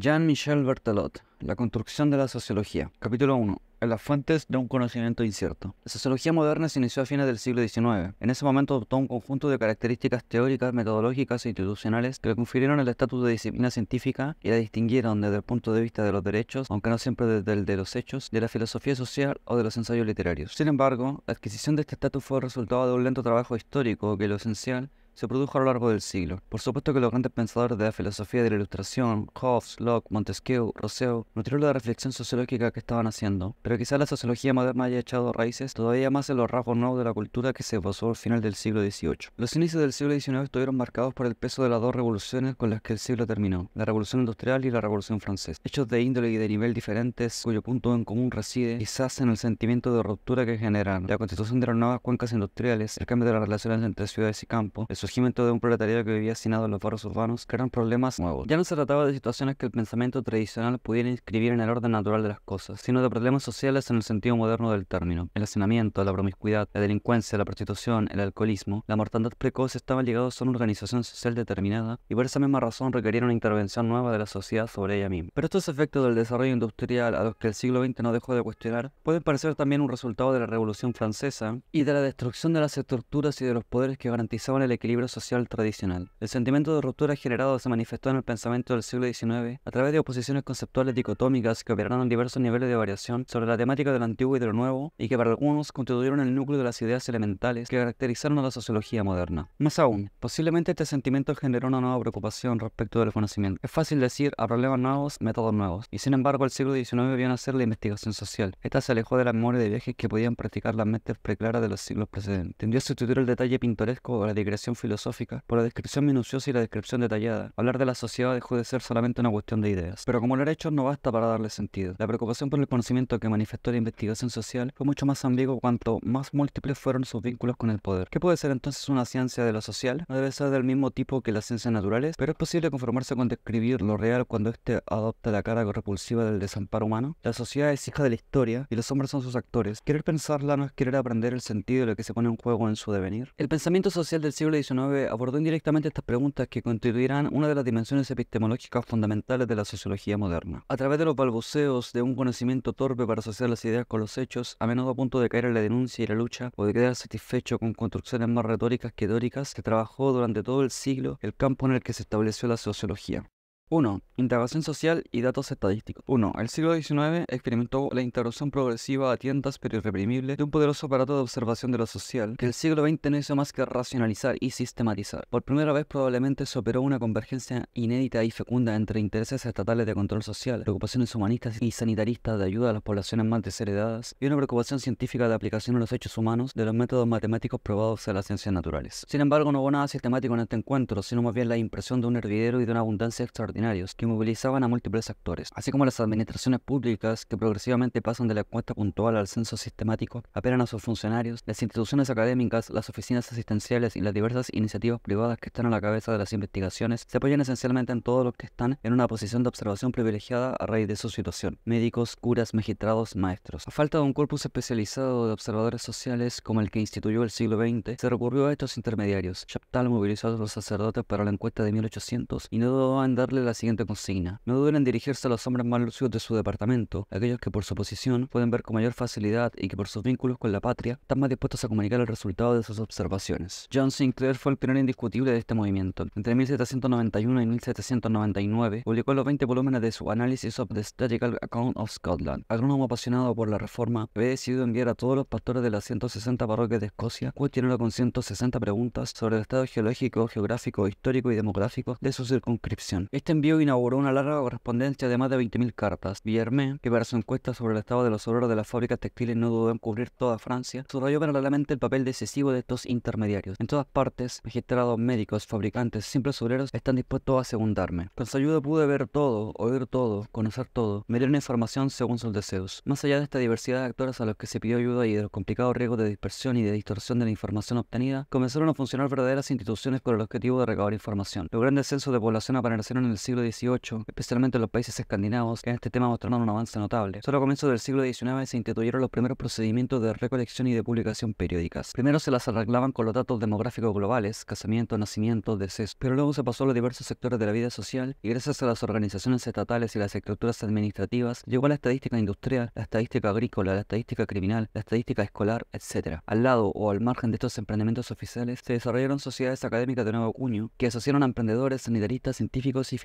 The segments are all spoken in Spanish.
Jean-Michel Berthelot, La construcción de la sociología. Capítulo 1. En las fuentes de un conocimiento incierto. La sociología moderna se inició a fines del siglo XIX. En ese momento adoptó un conjunto de características teóricas, metodológicas e institucionales que le confirieron el estatus de disciplina científica y la distinguieron desde el punto de vista de los derechos, aunque no siempre desde el de los hechos, de la filosofía social o de los ensayos literarios. Sin embargo, la adquisición de este estatus fue el resultado de un lento trabajo histórico que lo esencial se produjo a lo largo del siglo. Por supuesto que los grandes pensadores de la filosofía de la ilustración, Hobbes, Locke, Montesquieu, Rousseau, nutrieron la reflexión sociológica que estaban haciendo, pero quizás la sociología moderna haya echado raíces todavía más en los rasgos nuevos de la cultura que se basó al final del siglo XVIII. Los inicios del siglo XIX estuvieron marcados por el peso de las dos revoluciones con las que el siglo terminó, la Revolución Industrial y la Revolución Francesa, hechos de índole y de nivel diferentes cuyo punto en común reside quizás en el sentimiento de ruptura que generaron, la constitución de las nuevas cuencas industriales, el cambio de las relaciones entre ciudades y campo, el surgimiento de un proletariado que vivía hacinado en los barrios urbanos crearon problemas nuevos. Ya no se trataba de situaciones que el pensamiento tradicional pudiera inscribir en el orden natural de las cosas, sino de problemas sociales en el sentido moderno del término. El hacinamiento, la promiscuidad, la delincuencia, la prostitución, el alcoholismo, la mortandad precoz estaban ligados a una organización social determinada y por esa misma razón requerían una intervención nueva de la sociedad sobre ella misma. Pero estos efectos del desarrollo industrial a los que el siglo XX no dejó de cuestionar pueden parecer también un resultado de la Revolución Francesa y de la destrucción de las estructuras y de los poderes que garantizaban el equilibrio social tradicional. El sentimiento de ruptura generado se manifestó en el pensamiento del siglo XIX a través de oposiciones conceptuales dicotómicas que operaron en diversos niveles de variación sobre la temática del antiguo y de lo nuevo y que para algunos constituyeron el núcleo de las ideas elementales que caracterizaron a la sociología moderna. Más aún, posiblemente este sentimiento generó una nueva preocupación respecto del conocimiento. Es fácil decir a problemas nuevos, métodos nuevos, y sin embargo el siglo XIX a ser la investigación social. Esta se alejó de la memoria de viajes que podían practicar las mentes preclaras de los siglos precedentes. Tendió a sustituir el detalle pintoresco o la digresión filosófica por la descripción minuciosa y la descripción detallada. Hablar de la sociedad dejó de ser solamente una cuestión de ideas. Pero como lo los hecho no basta para darle sentido. La preocupación por el conocimiento que manifestó la investigación social fue mucho más ambigua cuanto más múltiples fueron sus vínculos con el poder. ¿Qué puede ser entonces una ciencia de lo social? No debe ser del mismo tipo que las ciencias naturales, pero es posible conformarse con describir lo real cuando éste adopta la cara repulsiva del desamparo humano. La sociedad es hija de la historia y los hombres son sus actores. Querer pensarla no es querer aprender el sentido de lo que se pone en juego en su devenir. El pensamiento social del siglo XIX abordó indirectamente estas preguntas que constituirán una de las dimensiones epistemológicas fundamentales de la sociología moderna. A través de los balbuceos de un conocimiento torpe para asociar las ideas con los hechos, a menudo a punto de caer en la denuncia y la lucha, o de quedar satisfecho con construcciones más retóricas que teóricas, que trabajó durante todo el siglo el campo en el que se estableció la sociología. 1. Integración social y datos estadísticos. 1. El siglo XIX experimentó la interrupción progresiva a tiendas pero irreprimible de un poderoso aparato de observación de lo social que el siglo XX no hizo más que racionalizar y sistematizar. Por primera vez probablemente se operó una convergencia inédita y fecunda entre intereses estatales de control social, preocupaciones humanistas y sanitaristas de ayuda a las poblaciones más desheredadas y una preocupación científica de aplicación a los hechos humanos de los métodos matemáticos probados en las ciencias naturales. Sin embargo, no hubo nada sistemático en este encuentro, sino más bien la impresión de un hervidero y de una abundancia extraordinaria que movilizaban a múltiples actores, así como las administraciones públicas que progresivamente pasan de la encuesta puntual al censo sistemático, apelan a sus funcionarios, las instituciones académicas, las oficinas asistenciales y las diversas iniciativas privadas que están a la cabeza de las investigaciones se apoyan esencialmente en todos los que están en una posición de observación privilegiada a raíz de su situación, médicos, curas, magistrados, maestros. A falta de un corpus especializado de observadores sociales como el que instituyó el siglo XX, se recurrió a estos intermediarios. Chaptal movilizó a los sacerdotes para la encuesta de 1800 y no dudó en darle la la siguiente consigna. No duden en dirigirse a los hombres más lucidos de su departamento, aquellos que por su posición pueden ver con mayor facilidad y que por sus vínculos con la patria están más dispuestos a comunicar el resultado de sus observaciones. John Sinclair fue el pionero indiscutible de este movimiento. Entre 1791 y 1799 publicó los 20 volúmenes de su Analysis of the Statistical Account of Scotland. Agrónomo apasionado por la reforma, había decidido enviar a todos los pastores de las 160 parroquias de Escocia, cuestionarlo con 160 preguntas sobre el estado geológico, geográfico, histórico y demográfico de su circunscripción. Este envío inauguró una larga correspondencia de más de 20.000 cartas. Villermé, que para su encuesta sobre el estado de los obreros de las fábricas textiles no dudó en cubrir toda Francia, subrayó paralelamente el papel decisivo de estos intermediarios. En todas partes, registrados, médicos, fabricantes, simples obreros están dispuestos a secundarme. Con su ayuda pude ver todo, oír todo, conocer todo, medir una información según sus deseos. Más allá de esta diversidad de actores a los que se pidió ayuda y de los complicados riesgos de dispersión y de distorsión de la información obtenida, comenzaron a funcionar verdaderas instituciones con el objetivo de recabar información. Los grandes censos de población aparecieron en el siglo XVIII, especialmente en los países escandinavos, en este tema mostraron un avance notable. Solo a comienzos del siglo XIX se instituyeron los primeros procedimientos de recolección y de publicación periódicas. Primero se las arreglaban con los datos demográficos globales, casamiento, nacimiento, deceso, pero luego se pasó a los diversos sectores de la vida social y gracias a las organizaciones estatales y las estructuras administrativas llegó a la estadística industrial, la estadística agrícola, la estadística criminal, la estadística escolar, etc. Al lado o al margen de estos emprendimientos oficiales se desarrollaron sociedades académicas de nuevo cuño que asociaron a emprendedores, sanitaristas, científicos y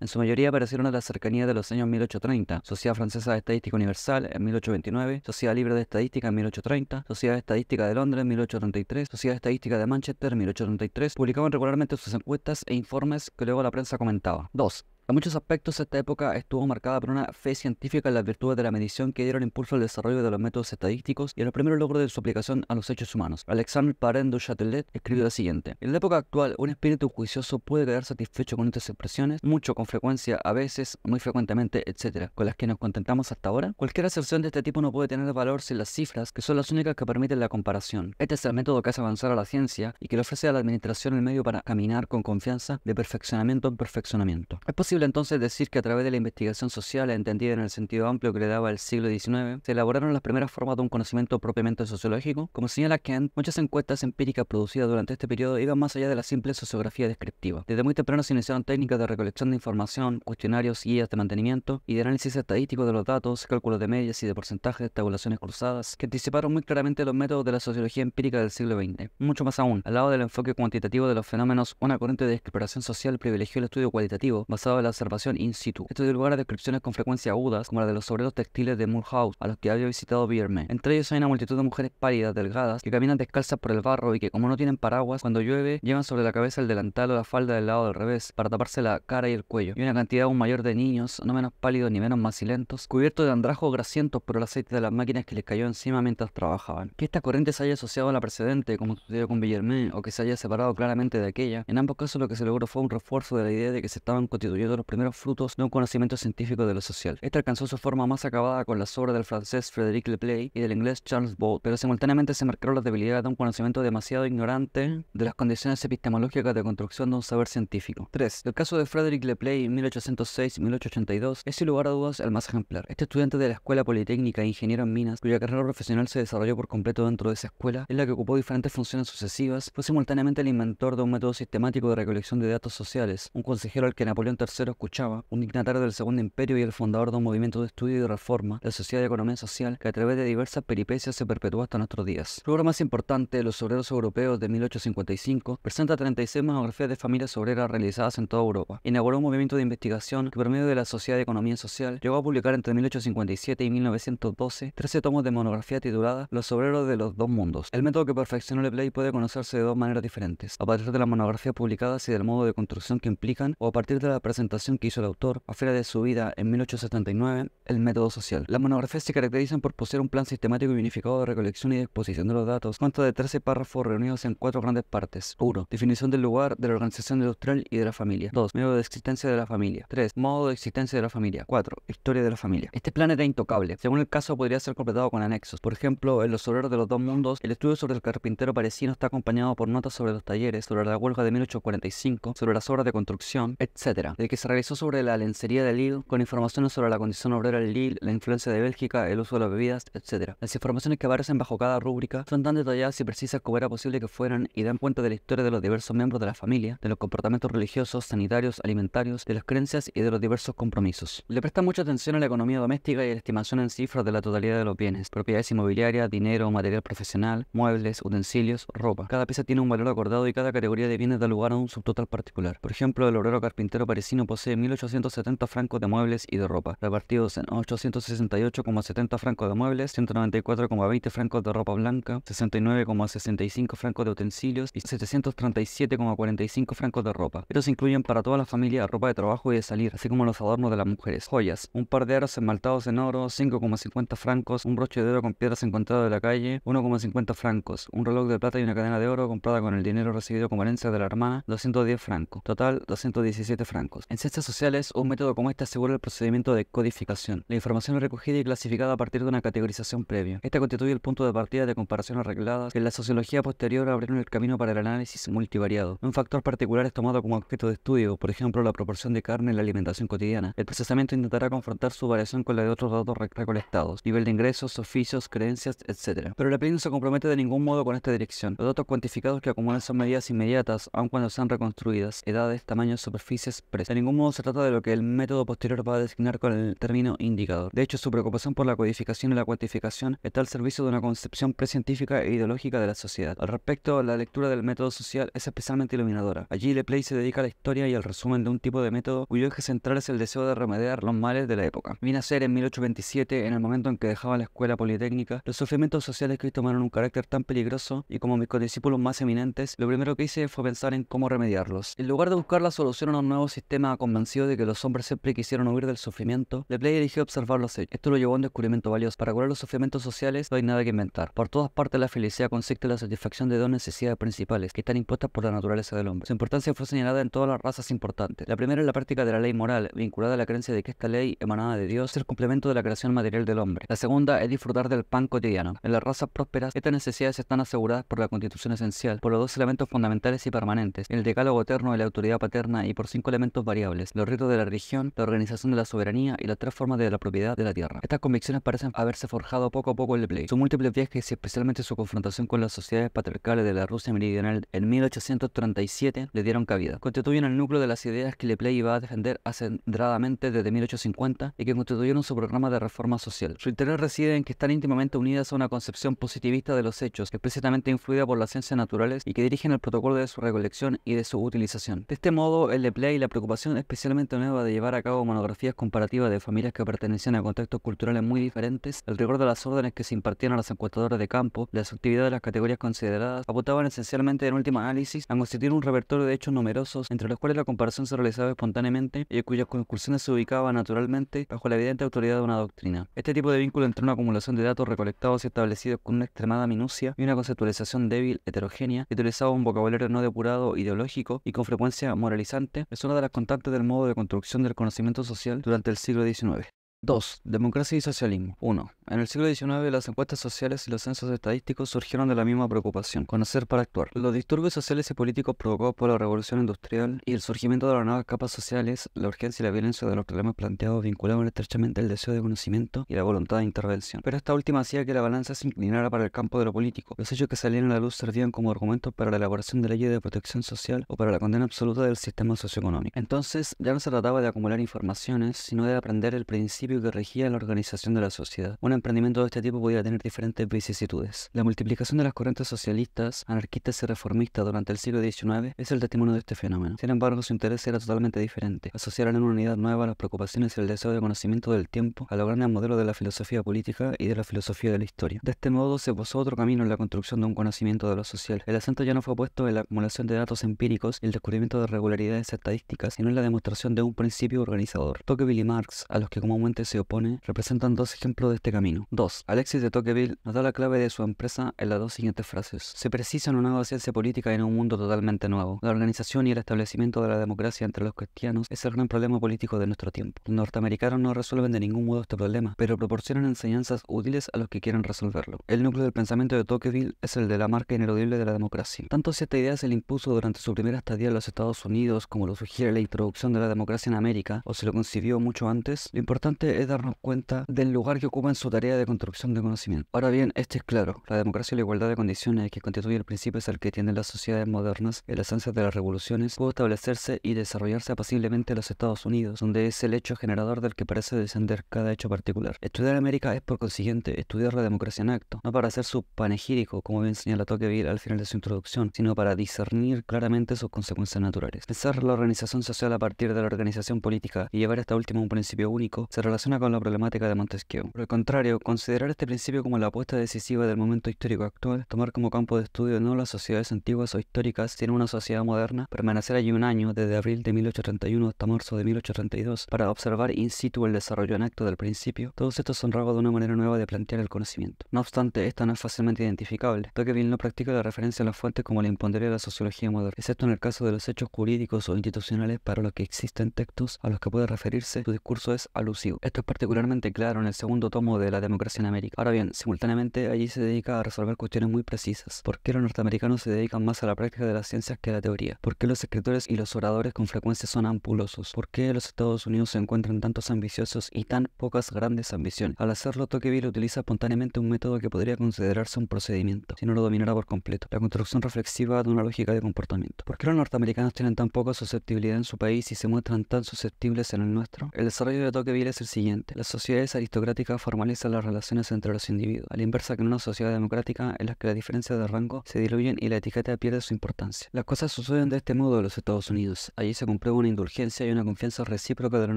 en su mayoría aparecieron a la cercanía de los años 1830, Sociedad Francesa de Estadística Universal en 1829, Sociedad Libre de Estadística en 1830, Sociedad de Estadística de Londres en 1833, Sociedad de Estadística de Manchester en 1833, publicaban regularmente sus encuestas e informes que luego la prensa comentaba. 2. En muchos aspectos, esta época estuvo marcada por una fe científica en las virtudes de la medición que dieron impulso al desarrollo de los métodos estadísticos y a los primeros logros de su aplicación a los hechos humanos. Alexandre Parent du Châtelet escribió lo siguiente: En la época actual, un espíritu juicioso puede quedar satisfecho con estas expresiones, mucho, con frecuencia, a veces, muy frecuentemente, etc., con las que nos contentamos hasta ahora. Cualquier aserción de este tipo no puede tener valor sin las cifras, que son las únicas que permiten la comparación. Este es el método que hace avanzar a la ciencia y que le ofrece a la administración el medio para caminar con confianza de perfeccionamiento en perfeccionamiento entonces decir que a través de la investigación social, entendida en el sentido amplio que le daba el siglo XIX, se elaboraron las primeras formas de un conocimiento propiamente sociológico. Como señala Kent, muchas encuestas empíricas producidas durante este periodo iban más allá de la simple sociografía descriptiva. Desde muy temprano se iniciaron técnicas de recolección de información, cuestionarios, guías de mantenimiento y de análisis estadístico de los datos, cálculos de medias y de porcentajes, tabulaciones cruzadas, que anticiparon muy claramente los métodos de la sociología empírica del siglo XX. Mucho más aún, al lado del enfoque cuantitativo de los fenómenos, una corriente de exploración social privilegió el estudio cualitativo, basado en la observación in situ. Esto dio lugar a descripciones con frecuencia agudas, como la de los obreros textiles de Mulhouse, a los que había visitado Bierman. Entre ellos hay una multitud de mujeres pálidas, delgadas, que caminan descalzas por el barro y que, como no tienen paraguas, cuando llueve, llevan sobre la cabeza el delantal o la falda del lado del revés, para taparse la cara y el cuello. Y una cantidad aún mayor de niños, no menos pálidos ni menos macilentos, cubiertos de andrajos grasientos por el aceite de las máquinas que les cayó encima mientras trabajaban. Que esta corriente se haya asociado a la precedente, como sucedió con Villermé, o que se haya separado claramente de aquella, en ambos casos lo que se logró fue un refuerzo de la idea de que se estaban constituyendo los primeros frutos de un conocimiento científico de lo social. Este alcanzó su forma más acabada con las obras del francés Frédéric Play y del inglés Charles bolt pero simultáneamente se marcaron las debilidades de un conocimiento demasiado ignorante de las condiciones epistemológicas de construcción de un saber científico. 3. El caso de Frédéric en 1806-1882 es sin lugar a dudas el más ejemplar. Este estudiante de la Escuela Politécnica e ingeniero en minas, cuya carrera profesional se desarrolló por completo dentro de esa escuela, en la que ocupó diferentes funciones sucesivas, fue simultáneamente el inventor de un método sistemático de recolección de datos sociales, un consejero al que Napoleón III escuchaba, un dignatario del Segundo Imperio y el fundador de un movimiento de estudio y reforma, la Sociedad de Economía Social, que a través de diversas peripecias se perpetúa hasta nuestros días. El más importante, Los Obreros Europeos de 1855, presenta 36 monografías de familias obreras realizadas en toda Europa. Inauguró un movimiento de investigación que por medio de la Sociedad de Economía Social llegó a publicar entre 1857 y 1912 13 tomos de monografía titulada Los Obreros de los Dos Mundos. El método que perfeccionó play puede conocerse de dos maneras diferentes, a partir de las monografías publicadas y del modo de construcción que implican o a partir de la presentación que hizo el autor afuera de su vida en 1879, el método social. Las monografías se caracterizan por poseer un plan sistemático y unificado de recolección y de exposición de los datos. Cuenta de 13 párrafos reunidos en cuatro grandes partes. 1. Definición del lugar, de la organización industrial y de la familia. 2. Medio de existencia de la familia. 3. Modo de existencia de la familia. 4. Historia de la familia. Este plan era intocable. Según el caso, podría ser completado con anexos. Por ejemplo, en Los obreros de los dos mundos, el estudio sobre el carpintero parisino está acompañado por notas sobre los talleres, sobre la huelga de 1845, sobre las obras de construcción, etc. de que se realizó sobre la lencería de Lille, con informaciones sobre la condición obrera de Lille, la influencia de Bélgica, el uso de las bebidas, etc. Las informaciones que aparecen bajo cada rúbrica son tan detalladas y precisas como era posible que fueran y dan cuenta de la historia de los diversos miembros de la familia, de los comportamientos religiosos, sanitarios, alimentarios, de las creencias y de los diversos compromisos. Le presta mucha atención a la economía doméstica y la estimación en cifras de la totalidad de los bienes, propiedades inmobiliarias, dinero, material profesional, muebles, utensilios, ropa. Cada pieza tiene un valor acordado y cada categoría de bienes da lugar a un subtotal particular. Por ejemplo, el obrero carpintero parisino posee 1.870 francos de muebles y de ropa, repartidos en 868,70 francos de muebles, 194,20 francos de ropa blanca, 69,65 francos de utensilios y 737,45 francos de ropa. Estos incluyen para toda la familia ropa de trabajo y de salir, así como los adornos de las mujeres, joyas, un par de aros esmaltados en oro, 5,50 francos, un broche de oro con piedras encontradas de la calle, 1,50 francos, un reloj de plata y una cadena de oro comprada con el dinero recibido con herencia de la hermana, 210 francos, total 217 francos ciencias sociales, un método como este asegura el procedimiento de codificación. La información recogida y clasificada a partir de una categorización previa. Esta constituye el punto de partida de comparaciones arregladas que en la sociología posterior abrieron el camino para el análisis multivariado. Un factor particular es tomado como objeto de estudio, por ejemplo, la proporción de carne en la alimentación cotidiana. El procesamiento intentará confrontar su variación con la de otros datos recolectados, nivel de ingresos, oficios, creencias, etc. Pero la PLI no se compromete de ningún modo con esta dirección. Los datos cuantificados que acumulan son medidas inmediatas, aun cuando sean reconstruidas, edades, tamaños, superficies, precios. Cómo se trata de lo que el método posterior va a designar con el término indicador. De hecho, su preocupación por la codificación y la cuantificación está al servicio de una concepción precientífica e ideológica de la sociedad. Al respecto, la lectura del método social es especialmente iluminadora. Allí Le Play se dedica a la historia y al resumen de un tipo de método cuyo eje central es el deseo de remediar los males de la época. Viene a ser en 1827, en el momento en que dejaba la escuela politécnica, los sufrimientos sociales que hoy tomaron un carácter tan peligroso y como mis codiscípulos más eminentes, lo primero que hice fue pensar en cómo remediarlos. En lugar de buscar la solución a un nuevo sistema convencido de que los hombres siempre quisieron huir del sufrimiento, Le Leplay eligió observar los hechos. Esto lo llevó a un descubrimiento valioso. Para curar los sufrimientos sociales no hay nada que inventar. Por todas partes la felicidad consiste en la satisfacción de dos necesidades principales que están impuestas por la naturaleza del hombre. Su importancia fue señalada en todas las razas importantes. La primera es la práctica de la ley moral, vinculada a la creencia de que esta ley emanada de Dios es el complemento de la creación material del hombre. La segunda es disfrutar del pan cotidiano. En las razas prósperas estas necesidades están aseguradas por la constitución esencial, por los dos elementos fundamentales y permanentes, el decálogo eterno de la autoridad paterna y por cinco elementos variables los retos de la religión, la organización de la soberanía y la tres de la propiedad de la tierra. Estas convicciones parecen haberse forjado poco a poco en Le Play. Sus múltiples viajes y especialmente su confrontación con las sociedades patriarcales de la Rusia meridional en 1837 le dieron cabida. Constituyen el núcleo de las ideas que Le Play iba a defender acendradamente desde 1850 y que constituyeron su programa de reforma social. Su interés reside en que están íntimamente unidas a una concepción positivista de los hechos, explícitamente influida por las ciencias naturales y que dirigen el protocolo de su recolección y de su utilización. De este modo, el Le Play y la preocupación especialmente nueva de llevar a cabo monografías comparativas de familias que pertenecían a contextos culturales muy diferentes, el rigor de las órdenes que se impartían a las encuestadoras de campo, las actividades de las categorías consideradas, apuntaban esencialmente en último análisis a constituir un repertorio de hechos numerosos, entre los cuales la comparación se realizaba espontáneamente y cuyas conclusiones se ubicaban naturalmente bajo la evidente autoridad de una doctrina. Este tipo de vínculo entre una acumulación de datos recolectados y establecidos con una extremada minucia y una conceptualización débil, heterogénea, que utilizaba un vocabulario no depurado, ideológico y con frecuencia moralizante, es una de las contactos del modo de construcción del conocimiento social durante el siglo XIX. 2. Democracia y socialismo. 1. En el siglo XIX las encuestas sociales y los censos estadísticos surgieron de la misma preocupación, conocer para actuar. Los disturbios sociales y políticos provocados por la revolución industrial y el surgimiento de las nuevas capas sociales, la urgencia y la violencia de los problemas planteados vinculaban estrechamente el deseo de conocimiento y la voluntad de intervención. Pero esta última hacía que la balanza se inclinara para el campo de lo político. Los hechos que salían a la luz servían como argumentos para la elaboración de leyes de protección social o para la condena absoluta del sistema socioeconómico. Entonces ya no se trataba de acumular informaciones, sino de aprender el principio que regía la organización de la sociedad. Un emprendimiento de este tipo podía tener diferentes vicisitudes. La multiplicación de las corrientes socialistas, anarquistas y reformistas durante el siglo XIX es el testimonio de este fenómeno. Sin embargo, su interés era totalmente diferente. Asociaron en una unidad nueva las preocupaciones y el deseo de conocimiento del tiempo a lograr el modelo de la filosofía política y de la filosofía de la historia. De este modo se posó otro camino en la construcción de un conocimiento de lo social. El acento ya no fue puesto en la acumulación de datos empíricos y el descubrimiento de regularidades estadísticas, sino en la demostración de un principio organizador. Toque y Marx, a los que como comúnmente se opone representan dos ejemplos de este camino. 2. Alexis de Tocqueville nos da la clave de su empresa en las dos siguientes frases. Se precisa una nueva ciencia política en un mundo totalmente nuevo. La organización y el establecimiento de la democracia entre los cristianos es el gran problema político de nuestro tiempo. Los norteamericanos no resuelven de ningún modo este problema, pero proporcionan enseñanzas útiles a los que quieren resolverlo. El núcleo del pensamiento de Tocqueville es el de la marca ineludible de la democracia. Tanto si esta idea se le impuso durante su primera estadía en los Estados Unidos como lo sugiere la introducción de la democracia en América, o se lo concibió mucho antes, lo importante es darnos cuenta del lugar que ocupa en su tarea de construcción de conocimiento. Ahora bien, este es claro, la democracia y la igualdad de condiciones que constituye el principio es el que tienen las sociedades modernas en las esencia de las revoluciones, pudo establecerse y desarrollarse apaciblemente en los Estados Unidos, donde es el hecho generador del que parece descender cada hecho particular. Estudiar América es por consiguiente estudiar la democracia en acto, no para hacer su panegírico, como bien señala Tocqueville al final de su introducción, sino para discernir claramente sus consecuencias naturales. Pensar la organización social a partir de la organización política y llevar hasta último un principio único se relaciona relaciona con la problemática de Montesquieu. Por el contrario, considerar este principio como la apuesta decisiva del momento histórico actual, tomar como campo de estudio no las sociedades antiguas o históricas, sino una sociedad moderna, permanecer allí un año, desde abril de 1831 hasta marzo de 1832, para observar in situ el desarrollo en acto del principio, todos estos son rasgos de una manera nueva de plantear el conocimiento. No obstante, esta no es fácilmente identificable. Tocqueville no practica la referencia a las fuentes como la impondría la sociología moderna, excepto en el caso de los hechos jurídicos o institucionales para los que existen textos a los que puede referirse, su discurso es alusivo. Esto es particularmente claro en el segundo tomo de La democracia en América. Ahora bien, simultáneamente allí se dedica a resolver cuestiones muy precisas. ¿Por qué los norteamericanos se dedican más a la práctica de las ciencias que a la teoría? ¿Por qué los escritores y los oradores con frecuencia son ampulosos? ¿Por qué los Estados Unidos se encuentran tantos ambiciosos y tan pocas grandes ambiciones? Al hacerlo, Tocqueville utiliza espontáneamente un método que podría considerarse un procedimiento, si no lo dominara por completo. La construcción reflexiva de una lógica de comportamiento. ¿Por qué los norteamericanos tienen tan poca susceptibilidad en su país y se muestran tan susceptibles en el nuestro? El desarrollo de Tocqueville es siguiente. Las sociedades aristocráticas formalizan las relaciones entre los individuos, a la inversa que en una sociedad democrática en la que las diferencias de rango se diluyen y la etiqueta pierde su importancia. Las cosas suceden de este modo en los Estados Unidos. Allí se comprueba una indulgencia y una confianza recíproca de los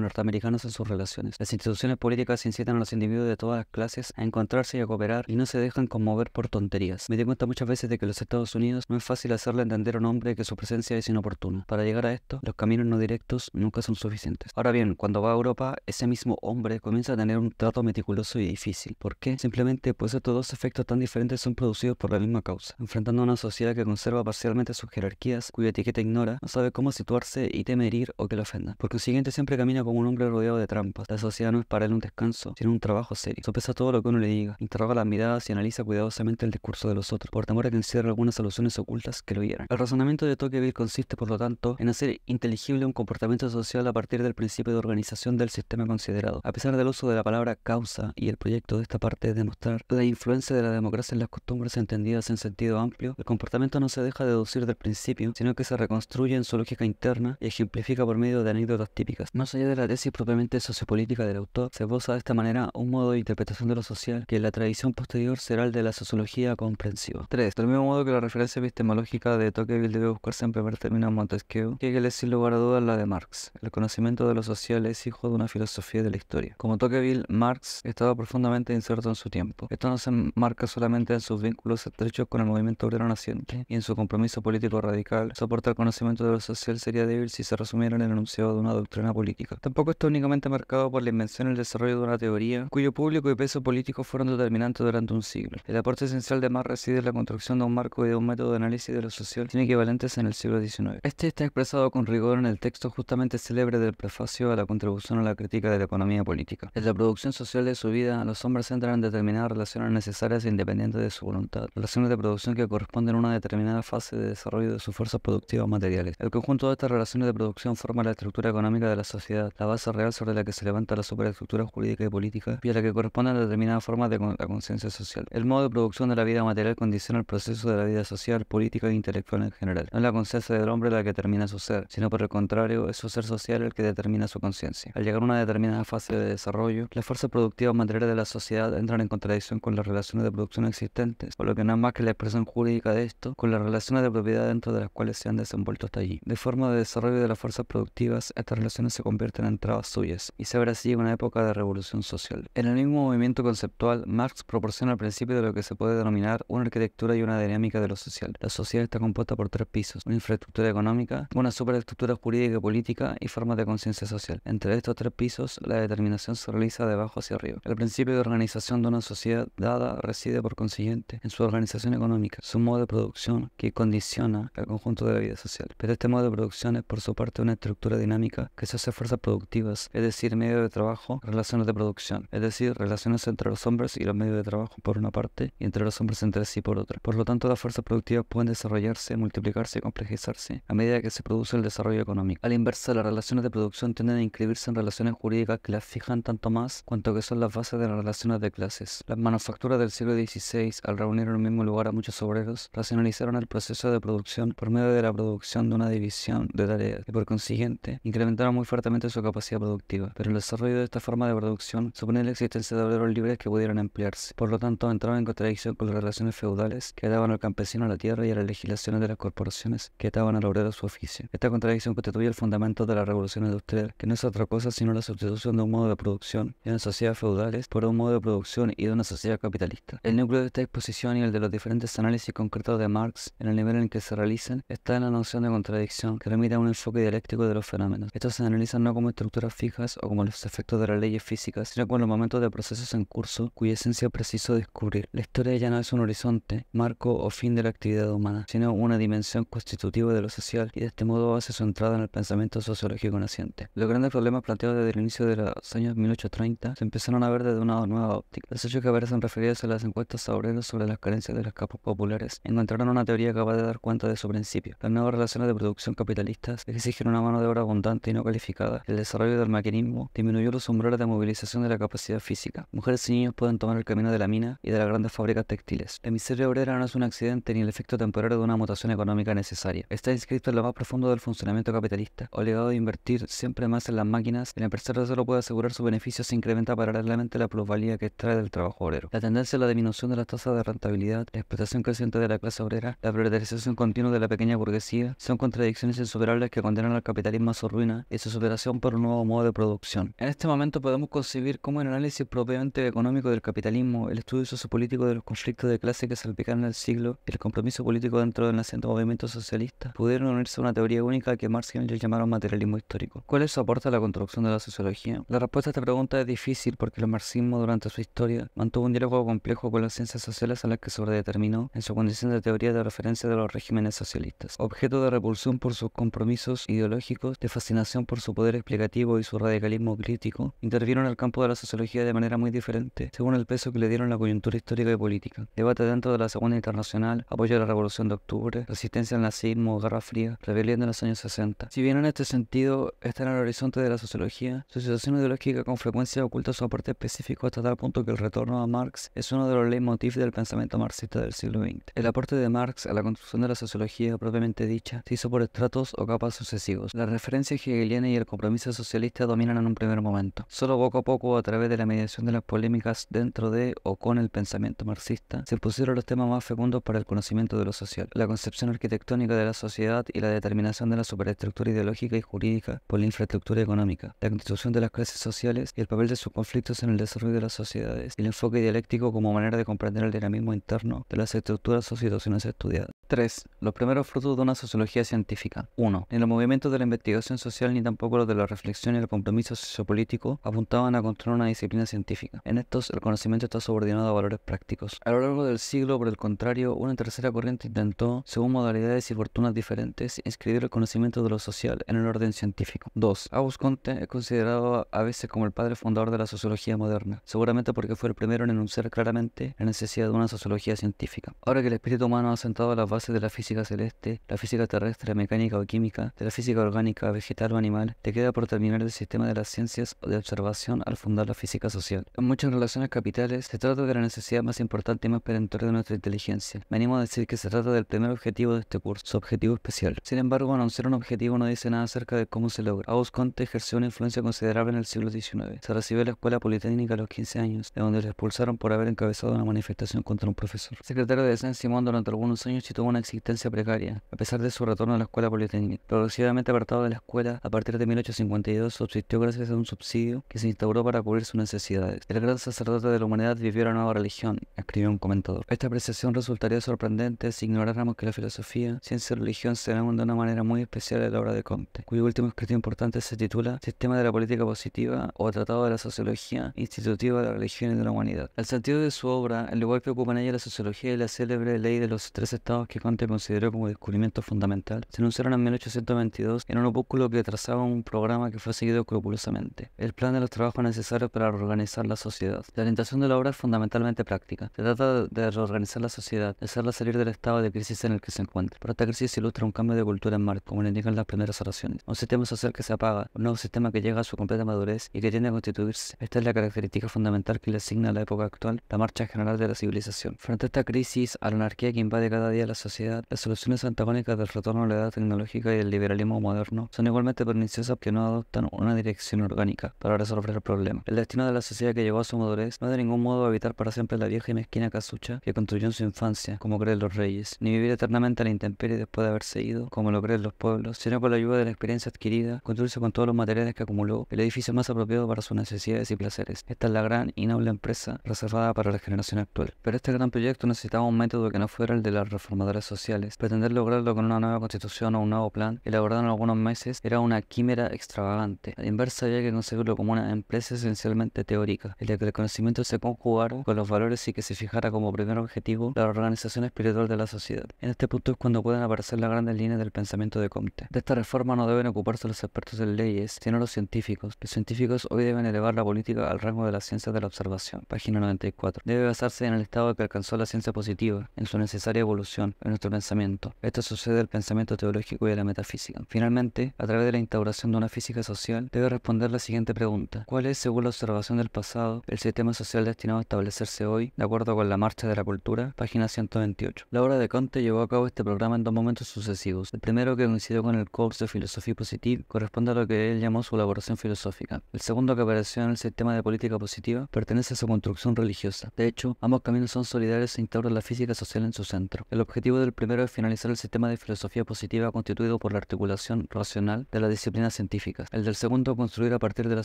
norteamericanos en sus relaciones. Las instituciones políticas incitan a los individuos de todas las clases a encontrarse y a cooperar y no se dejan conmover por tonterías. Me di cuenta muchas veces de que en los Estados Unidos no es fácil hacerle entender a un hombre que su presencia es inoportuna. Para llegar a esto, los caminos no directos nunca son suficientes. Ahora bien, cuando va a Europa, ese mismo hombre, comienza a tener un trato meticuloso y difícil. ¿Por qué? Simplemente pues estos dos efectos tan diferentes son producidos por la misma causa, enfrentando a una sociedad que conserva parcialmente sus jerarquías, cuya etiqueta ignora, no sabe cómo situarse y teme herir o que le ofenda. Porque un siguiente siempre camina como un hombre rodeado de trampas. La sociedad no es para él un descanso, sino un trabajo serio. Sopesa todo lo que uno le diga, interroga las miradas y analiza cuidadosamente el discurso de los otros, por temor a que encierre algunas soluciones ocultas que lo hieran. El razonamiento de Tocqueville consiste, por lo tanto, en hacer inteligible un comportamiento social a partir del principio de organización del sistema considerado a pesar del uso de la palabra causa y el proyecto de esta parte es demostrar la influencia de la democracia en las costumbres entendidas en sentido amplio, el comportamiento no se deja deducir del principio, sino que se reconstruye en su lógica interna y ejemplifica por medio de anécdotas típicas. Más allá de la tesis propiamente sociopolítica del autor, se esboza de esta manera un modo de interpretación de lo social que en la tradición posterior será el de la sociología comprensiva. 3. Del mismo modo que la referencia epistemológica de Tocqueville debe buscarse en primer término en Montesquieu, que es sin lugar a dudas la de Marx. El conocimiento de lo social es hijo de una filosofía de la historia. Como Tocqueville, Marx estaba profundamente inserto en su tiempo. Esto no se marca solamente en sus vínculos estrechos con el movimiento obrero naciente y en su compromiso político radical. aporte al conocimiento de lo social sería débil si se resumiera en el enunciado de una doctrina política. Tampoco está únicamente marcado por la invención y el desarrollo de una teoría cuyo público y peso político fueron determinantes durante un siglo. El aporte esencial de Marx reside en la construcción de un marco y de un método de análisis de lo social sin equivalentes en el siglo XIX. Este está expresado con rigor en el texto justamente célebre del prefacio a la contribución a la crítica de la economía política. En la producción social de su vida, los hombres entran en determinadas relaciones necesarias e independientes de su voluntad, relaciones de producción que corresponden a una determinada fase de desarrollo de sus fuerzas productivas materiales. El conjunto de estas relaciones de producción forma la estructura económica de la sociedad, la base real sobre la que se levanta la superestructura jurídica y política y a la que corresponden determinadas formas de la conciencia social. El modo de producción de la vida material condiciona el proceso de la vida social, política e intelectual en general. No es la conciencia del hombre la que determina su ser, sino por el contrario, es su ser social el que determina su conciencia. Al llegar a una determinada fase de desarrollo, las fuerzas productivas materiales de la sociedad entran en contradicción con las relaciones de producción existentes, por lo que no es más que la expresión jurídica de esto, con las relaciones de propiedad dentro de las cuales se han desenvuelto hasta allí. De forma de desarrollo de las fuerzas productivas, estas relaciones se convierten en trabas suyas, y se verá así una época de revolución social. En el mismo movimiento conceptual, Marx proporciona el principio de lo que se puede denominar una arquitectura y una dinámica de lo social. La sociedad está compuesta por tres pisos, una infraestructura económica, una superestructura jurídica y política y formas de conciencia social. Entre estos tres pisos, la determinación se realiza de abajo hacia arriba. El principio de organización de una sociedad dada reside por consiguiente en su organización económica, su modo de producción que condiciona el conjunto de la vida social. Pero este modo de producción es por su parte una estructura dinámica que se hace fuerzas productivas, es decir, medio de trabajo, relaciones de producción, es decir, relaciones entre los hombres y los medios de trabajo por una parte y entre los hombres entre sí por otra. Por lo tanto, las fuerzas productivas pueden desarrollarse, multiplicarse y complejizarse a medida que se produce el desarrollo económico. Al inverso, las relaciones de producción tienden a inscribirse en relaciones jurídicas que las fijan tanto más cuanto que son las bases de las relaciones de clases. Las manufacturas del siglo XVI, al reunir en el mismo lugar a muchos obreros, racionalizaron el proceso de producción por medio de la producción de una división de tareas y por consiguiente incrementaron muy fuertemente su capacidad productiva. Pero el desarrollo de esta forma de producción suponía la existencia de obreros libres que pudieran emplearse. Por lo tanto, entraba en contradicción con las relaciones feudales que daban al campesino a la tierra y a las legislaciones de las corporaciones que daban al obrero su oficio. Esta contradicción constituye el fundamento de la revolución industrial, que no es otra cosa sino la sustitución de un modo de producción de una sociedad feudales por un modo de producción y de una sociedad capitalista. El núcleo de esta exposición y el de los diferentes análisis concretos de Marx en el nivel en que se realizan está en la noción de contradicción que remite a un enfoque dialéctico de los fenómenos. Estos se analizan no como estructuras fijas o como los efectos de las leyes físicas, sino como los momentos de procesos en curso cuya esencia es preciso descubrir. La historia ya no es un horizonte, marco o fin de la actividad humana, sino una dimensión constitutiva de lo social y de este modo hace su entrada en el pensamiento sociológico naciente. Los grandes problemas planteados desde el inicio de la los años 1830 se empezaron a ver desde una nueva óptica. Los hechos que aparecen referidos a las encuestas obreras sobre las carencias de las capas populares encontraron una teoría capaz de dar cuenta de su principio. Las nuevas relaciones de producción capitalistas exigen una mano de obra abundante y no calificada. El desarrollo del maquinismo disminuyó los umbrales de movilización de la capacidad física. Mujeres y niños pueden tomar el camino de la mina y de las grandes fábricas textiles. La miseria obrera no es un accidente ni el efecto temporario de una mutación económica necesaria. Está inscrito en lo más profundo del funcionamiento capitalista, obligado a invertir siempre más en las máquinas. El empresario solo puede asegurar su beneficio se incrementa paralelamente la plusvalía que extrae del trabajo obrero. La tendencia a la disminución de las tasas de rentabilidad, la explotación creciente de la clase obrera, la proletarización continua de la pequeña burguesía son contradicciones insuperables que condenan al capitalismo a su ruina y su superación por un nuevo modo de producción. En este momento podemos concebir cómo el análisis propiamente económico del capitalismo, el estudio sociopolítico de los conflictos de clase que salpicaron el siglo y el compromiso político dentro del naciente movimiento socialista pudieron unirse a una teoría única que Marx y Engels llamaron materialismo histórico. ¿Cuál es su aporte a la construcción de la sociología? La respuesta a esta pregunta es difícil porque el marxismo durante su historia mantuvo un diálogo complejo con las ciencias sociales a las que sobredeterminó en su condición de teoría de referencia de los regímenes socialistas, objeto de repulsión por sus compromisos ideológicos, de fascinación por su poder explicativo y su radicalismo crítico, intervino en el campo de la sociología de manera muy diferente según el peso que le dieron la coyuntura histórica y política. Debate dentro de la Segunda Internacional, apoyo a la Revolución de Octubre, resistencia al nazismo, Guerra Fría, rebelión de los años 60. Si bien en este sentido está en el horizonte de la sociología, su situación ideológica con frecuencia oculta su aporte específico hasta tal punto que el retorno a Marx es uno de los leitmotiv del pensamiento marxista del siglo XX. El aporte de Marx a la construcción de la sociología propiamente dicha se hizo por estratos o capas sucesivos. La referencia hegeliana y el compromiso socialista dominan en un primer momento. Solo poco a poco, a través de la mediación de las polémicas dentro de o con el pensamiento marxista, se pusieron los temas más fecundos para el conocimiento de lo social, la concepción arquitectónica de la sociedad y la determinación de la superestructura ideológica y jurídica por la infraestructura económica, la constitución de las clases sociales y el papel de sus conflictos en el desarrollo de las sociedades, y el enfoque dialéctico como manera de comprender el dinamismo interno de las estructuras o situaciones estudiadas. 3. Los primeros frutos de una sociología científica. 1. En los movimientos de la investigación social ni tampoco los de la reflexión y el compromiso sociopolítico apuntaban a construir una disciplina científica. En estos, el conocimiento está subordinado a valores prácticos. A lo largo del siglo, por el contrario, una tercera corriente intentó, según modalidades y fortunas diferentes, inscribir el conocimiento de lo social en el orden científico. 2. Agus Conte es considerado a veces como el padre fundador de la sociología moderna, seguramente porque fue el primero en enunciar claramente la necesidad de una sociología científica. Ahora que el espíritu humano ha sentado las bases de la física celeste, la física terrestre, mecánica o química, de la física orgánica, vegetal o animal, te queda por terminar el sistema de las ciencias o de observación al fundar la física social. En muchas relaciones capitales se trata de la necesidad más importante y más perentoria de nuestra inteligencia. Me animo a decir que se trata del primer objetivo de este curso, su objetivo especial. Sin embargo, anunciar un objetivo no dice nada acerca de cómo se logra. August Conte ejerció una influencia considerable en el se recibió en la Escuela Politécnica a los 15 años, de donde le expulsaron por haber encabezado una manifestación contra un profesor. Secretario de San Simón durante algunos años y tuvo una existencia precaria, a pesar de su retorno a la Escuela Politécnica. Progresivamente apartado de la escuela, a partir de 1852 subsistió gracias a un subsidio que se instauró para cubrir sus necesidades. El gran sacerdote de la humanidad vivió la nueva religión, escribió un comentador. Esta apreciación resultaría sorprendente si ignoráramos que la filosofía, ciencia y religión se ven de una manera muy especial en la obra de Comte, cuyo último escrito importante se titula Sistema de la Política Positiva o Tratado de la Sociología Institutiva de las Religiones de la Humanidad. El sentido de su obra, el lugar que ocupa en ella la sociología y la célebre ley de los tres estados que Kant consideró como descubrimiento fundamental, se anunciaron en 1822 en un opúsculo que trazaba un programa que fue seguido escrupulosamente, el plan de los trabajos necesarios para reorganizar la sociedad. La orientación de la obra es fundamentalmente práctica. Se trata de reorganizar la sociedad, de hacerla salir del estado de crisis en el que se encuentra. Pero esta crisis ilustra un cambio de cultura en Marte, como le indican las primeras oraciones. Un sistema social que se apaga, un nuevo sistema que llega a su completa madurez y que tiende a constituirse. Esta es la característica fundamental que le asigna a la época actual la marcha general de la civilización. Frente a esta crisis, a la anarquía que invade cada día la sociedad, las soluciones antagónicas del retorno a la edad tecnológica y del liberalismo moderno son igualmente perniciosas que no adoptan una dirección orgánica para resolver el problema. El destino de la sociedad que llevó a su madurez no es de ningún modo evitar para siempre la vieja y mezquina casucha que construyó en su infancia, como creen los reyes, ni vivir eternamente a la intemperie después de haberse ido, como lo creen los pueblos, sino con la ayuda de la experiencia adquirida, construirse con todos los materiales que acumuló, el edificio más apropiado para sus necesidades y placeres. Esta es la gran y noble empresa reservada para la generación actual. Pero este gran proyecto necesitaba un método que no fuera el de las reformadoras sociales. Pretender lograrlo con una nueva constitución o un nuevo plan, elaborado en algunos meses, era una quimera extravagante. A la inversa había que concebirlo como una empresa esencialmente teórica, en la que el conocimiento se conjugara con los valores y que se fijara como primer objetivo la organización espiritual de la sociedad. En este punto es cuando pueden aparecer las grandes líneas del pensamiento de Comte. De esta reforma no deben ocuparse los expertos en leyes, sino los científicos. Los científicos hoy deben elevar la política al rango de la ciencia de la observación. Página 94. Debe basarse en el estado que alcanzó la ciencia positiva, en su necesaria evolución, en nuestro pensamiento. Esto sucede al pensamiento teológico y de la metafísica. Finalmente, a través de la instauración de una física social, debe responder la siguiente pregunta. ¿Cuál es, según la observación del pasado, el sistema social destinado a establecerse hoy, de acuerdo con la marcha de la cultura? Página 128. La obra de Conte llevó a cabo este programa en dos momentos sucesivos. El primero, que coincidió con el course de filosofía positiva, corresponde a lo que él llamó su elaboración filosófica. El segundo que apareció en el sistema de política positiva pertenece a su construcción religiosa. De hecho, ambos caminos son solidarios e instauran la física social en su centro. El objetivo del primero es finalizar el sistema de filosofía positiva constituido por la articulación racional de las disciplinas científicas. El del segundo, construir a partir de la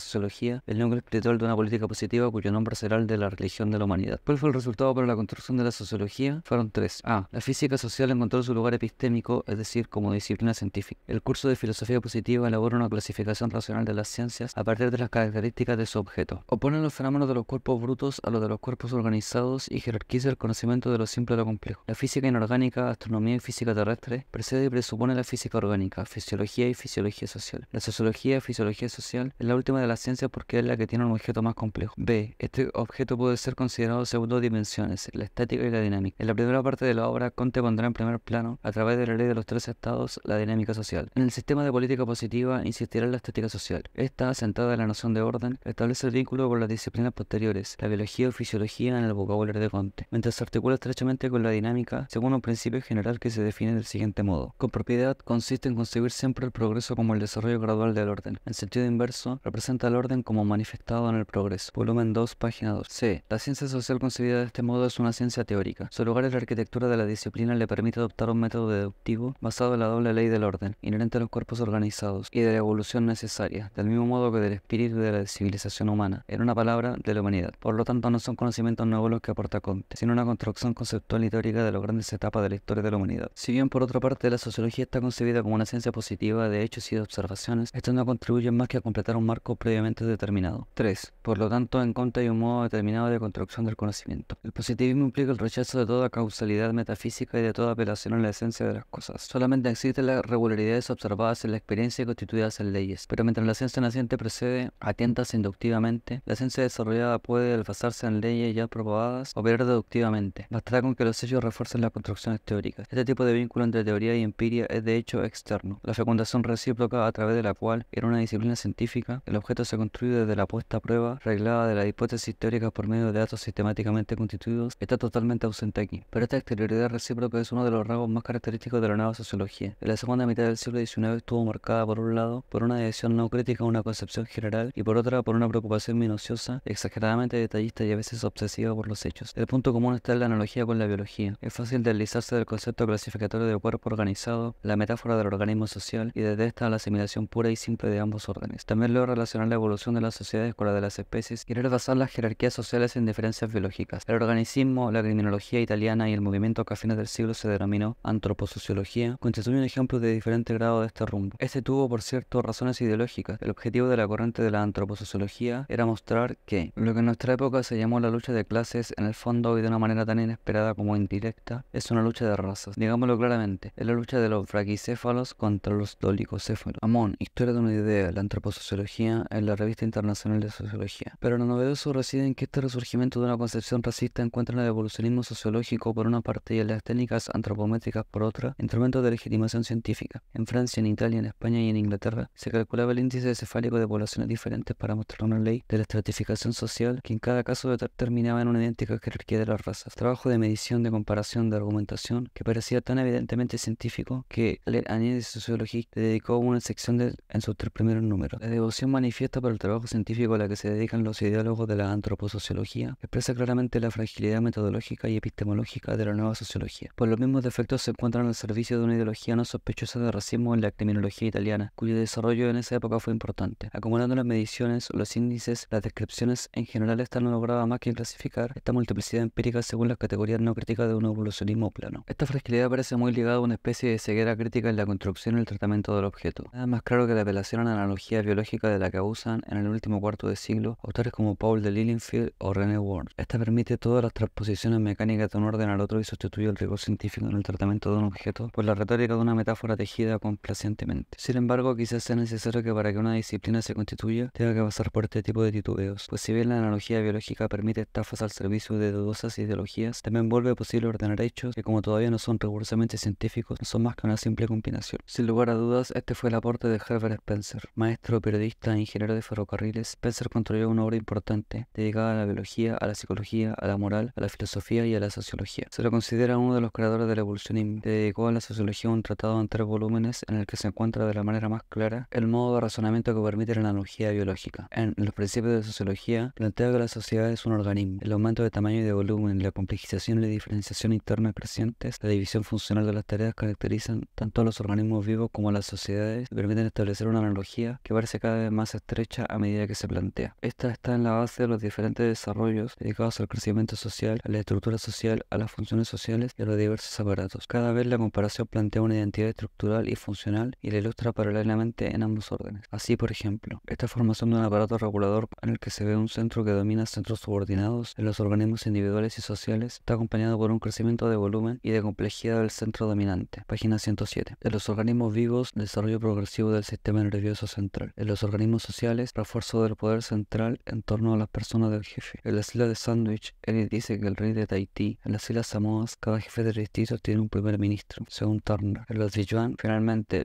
sociología el núcleo espiritual de una política positiva cuyo nombre será el de la religión de la humanidad. ¿Cuál fue el resultado para la construcción de la sociología? Fueron tres. A. La física social encontró su lugar epistémico, es decir, como disciplina científica. El curso de filosofía positiva elabora una clasificación racional de las ciencias a partir de las características de su objeto. Opone los fenómenos de los cuerpos brutos a los de los cuerpos organizados y jerarquiza el conocimiento de lo simple a lo complejo. La física inorgánica, astronomía y física terrestre precede y presupone la física orgánica, fisiología y fisiología social. La sociología y fisiología social es la última de las ciencias porque es la que tiene un objeto más complejo. B. Este objeto puede ser considerado según dos dimensiones, la estática y la dinámica. En la primera parte de la obra, Conte pondrá en primer plano, a través de la ley de los tres estados, la dinámica social. En el sistema de política positiva insistirá en la estática social. Esta, sentada de la noción de orden, establece el vínculo con las disciplinas posteriores, la biología o fisiología en el vocabulario de Conte, mientras se articula estrechamente con la dinámica según un principio general que se define del siguiente modo. Con propiedad consiste en concebir siempre el progreso como el desarrollo gradual del orden. En sentido inverso, representa el orden como manifestado en el progreso. Volumen 2, página 2. C. La ciencia social concebida de este modo es una ciencia teórica. Su lugar en la arquitectura de la disciplina le permite adoptar un método deductivo basado en la doble ley del orden, inherente a los cuerpos organizados y de la evolución necesaria, del mismo modo que del espíritu de la civilización humana, en una palabra, de la humanidad. Por lo tanto, no son conocimientos nuevos los que aporta Conte, sino una construcción conceptual y teórica de las grandes etapas de la historia de la humanidad. Si bien, por otra parte, la sociología está concebida como una ciencia positiva de hechos y de observaciones, esto no contribuyen más que a completar un marco previamente determinado. 3. Por lo tanto, en Conte hay un modo determinado de construcción del conocimiento. El positivismo implica el rechazo de toda causalidad metafísica y de toda apelación a la esencia de las cosas. Solamente existen las regularidades observadas en la experiencia y constituidas en leyes, pero mientras la ciencia naciente precede atentas inductivamente, la ciencia desarrollada puede desfasarse en leyes ya aprobadas o operar deductivamente. Bastará con que los hechos refuercen las construcciones teóricas. Este tipo de vínculo entre teoría y empiria es de hecho externo. La fecundación recíproca a través de la cual, era una disciplina científica, el objeto se construye desde la puesta a prueba reglada de las hipótesis históricas por medio de datos sistemáticamente constituidos, está totalmente ausente aquí. Pero esta exterioridad recíproca es uno de los rasgos más característicos de la nueva sociología. En la segunda mitad del siglo XIX estuvo marcada, por un lado, por una decisión no crítica a una concepción general y por otra por una preocupación minuciosa, exageradamente detallista y a veces obsesiva por los hechos. El punto común está en la analogía con la biología. Es fácil deslizarse del concepto clasificatorio del cuerpo organizado, la metáfora del organismo social y desde esta la asimilación pura y simple de ambos órdenes. También lo relacionar la evolución de las sociedades con la de las especies y basar las jerarquías sociales en diferencias biológicas. El organicismo, la criminología italiana y el movimiento que a fines del siglo se denominó antroposociología constituyen ejemplos de diferente grado de este rumbo. Este tuvo, por cierto, razones ideológicas. El objetivo de la de la antroposociología era mostrar que lo que en nuestra época se llamó la lucha de clases, en el fondo y de una manera tan inesperada como indirecta, es una lucha de razas. Digámoslo claramente, es la lucha de los fraquicéfalos contra los dolicocéfalos. Amón, Historia de una idea, la antroposociología, en la revista internacional de sociología. Pero lo novedoso reside en que este resurgimiento de una concepción racista encuentra en el evolucionismo sociológico por una parte y en las técnicas antropométricas por otra, instrumentos de legitimación científica. En Francia, en Italia, en España y en Inglaterra se calculaba el índice cefálico de población diferentes para mostrar una ley de la estratificación social que en cada caso determinaba en una idéntica jerarquía de las razas. Trabajo de medición, de comparación, de argumentación que parecía tan evidentemente científico que Añez de Sociología le dedicó una sección de, en sus tres primeros números. La devoción manifiesta por el trabajo científico a la que se dedican los ideólogos de la antroposociología expresa claramente la fragilidad metodológica y epistemológica de la nueva sociología. Por los mismos defectos se encuentran al servicio de una ideología no sospechosa de racismo en la criminología italiana, cuyo desarrollo en esa época fue importante. el dando las mediciones, los índices, las descripciones, en general están no lograba más que clasificar esta multiplicidad empírica según las categorías no críticas de un evolucionismo plano. Esta fragilidad parece muy ligada a una especie de ceguera crítica en la construcción y el tratamiento del objeto. Nada más claro que la apelación a la analogía biológica de la que abusan en el último cuarto de siglo autores como Paul de Lillingfield o René Ward. Esta permite todas las transposiciones mecánicas de un orden al otro y sustituye el rigor científico en el tratamiento de un objeto por la retórica de una metáfora tejida complacientemente. Sin embargo, quizás sea necesario que para que una disciplina se tuya, tenga que pasar por este tipo de titubeos, pues si bien la analogía biológica permite estafas al servicio de dudosas ideologías, también vuelve posible ordenar hechos que como todavía no son rigurosamente científicos, no son más que una simple combinación. Sin lugar a dudas, este fue el aporte de Herbert Spencer. Maestro, periodista e ingeniero de ferrocarriles, Spencer construyó una obra importante dedicada a la biología, a la psicología, a la moral, a la filosofía y a la sociología. Se lo considera uno de los creadores del evolucionismo. Se dedicó a la sociología un tratado en tres volúmenes en el que se encuentra de la manera más clara el modo de razonamiento que permite la biológica. En los principios de sociología, plantea que la sociedad es un organismo. El aumento de tamaño y de volumen, la complejización y la diferenciación interna crecientes, la división funcional de las tareas caracterizan tanto a los organismos vivos como a las sociedades y permiten establecer una analogía que parece cada vez más estrecha a medida que se plantea. Esta está en la base de los diferentes desarrollos dedicados al crecimiento social, a la estructura social, a las funciones sociales y a los diversos aparatos. Cada vez la comparación plantea una identidad estructural y funcional y la ilustra paralelamente en ambos órdenes. Así, por ejemplo, esta formación de un aparato regulador en el que se ve un centro que domina centros subordinados en los organismos individuales y sociales está acompañado por un crecimiento de volumen y de complejidad del centro dominante. Página 107. En los organismos vivos, desarrollo progresivo del sistema nervioso central. En los organismos sociales, refuerzo del poder central en torno a las personas del jefe. En las islas de Sandwich, él dice que el rey de Tahití, en las islas Samoas, cada jefe de distrito tiene un primer ministro, según Turner. En los de Yuan, finalmente,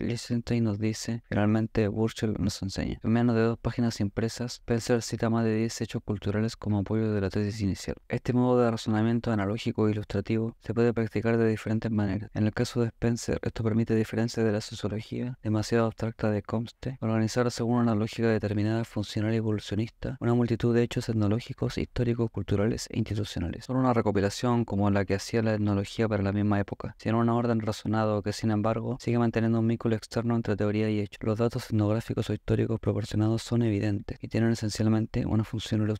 y nos dice, finalmente Burchell nos enseña de dos páginas impresas, Spencer cita más de 10 hechos culturales como apoyo de la tesis inicial. Este modo de razonamiento analógico e ilustrativo se puede practicar de diferentes maneras. En el caso de Spencer, esto permite diferencias de la sociología demasiado abstracta de Comte, organizar según una lógica determinada funcional y evolucionista una multitud de hechos etnológicos, históricos, culturales e institucionales. Son una recopilación como la que hacía la etnología para la misma época, sino una orden razonado que, sin embargo, sigue manteniendo un vínculo externo entre teoría y hecho. Los datos etnográficos o históricos proporcionados son evidentes y tienen esencialmente una función